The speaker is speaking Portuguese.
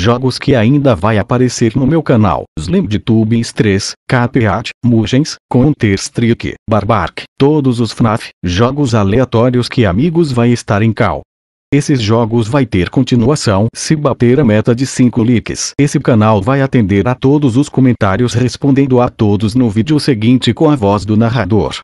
jogos que ainda vai aparecer no meu canal. Slendytubes 3, Capeat, Mugens, Counter-Strike, Barbark, todos os FNAF, jogos aleatórios que amigos vai estar em cal. Esses jogos vai ter continuação se bater a meta de 5 likes. Esse canal vai atender a todos os comentários respondendo a todos no vídeo seguinte com a voz do narrador.